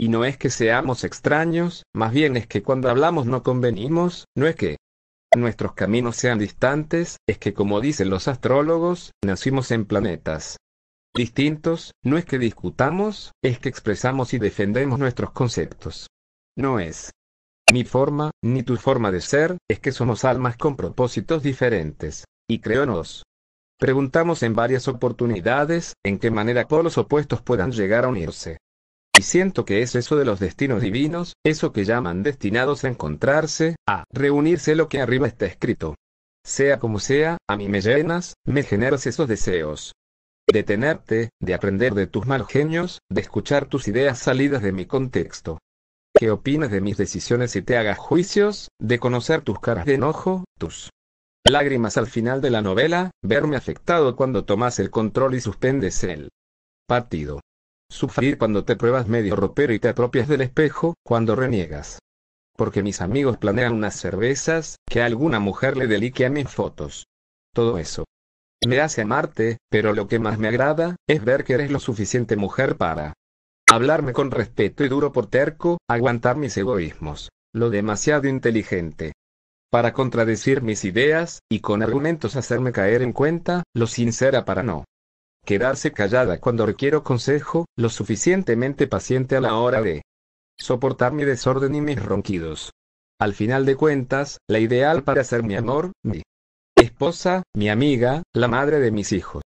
Y no es que seamos extraños, más bien es que cuando hablamos no convenimos, no es que nuestros caminos sean distantes, es que como dicen los astrólogos, nacimos en planetas distintos, no es que discutamos, es que expresamos y defendemos nuestros conceptos. No es mi forma, ni tu forma de ser, es que somos almas con propósitos diferentes. Y créonos. Preguntamos en varias oportunidades en qué manera polos opuestos puedan llegar a unirse. Y siento que es eso de los destinos divinos, eso que llaman destinados a encontrarse, a reunirse lo que arriba está escrito. Sea como sea, a mí me llenas, me generas esos deseos. De tenerte, de aprender de tus malos genios, de escuchar tus ideas salidas de mi contexto. ¿Qué opinas de mis decisiones y te hagas juicios, de conocer tus caras de enojo, tus lágrimas al final de la novela, verme afectado cuando tomas el control y suspendes el partido. Sufrir cuando te pruebas medio ropero y te apropias del espejo, cuando reniegas. Porque mis amigos planean unas cervezas, que alguna mujer le delique a mis fotos. Todo eso. Me hace amarte, pero lo que más me agrada, es ver que eres lo suficiente mujer para hablarme con respeto y duro por terco, aguantar mis egoísmos, lo demasiado inteligente. Para contradecir mis ideas, y con argumentos hacerme caer en cuenta, lo sincera para no quedarse callada cuando requiero consejo, lo suficientemente paciente a la hora de soportar mi desorden y mis ronquidos. Al final de cuentas, la ideal para ser mi amor, mi esposa, mi amiga, la madre de mis hijos,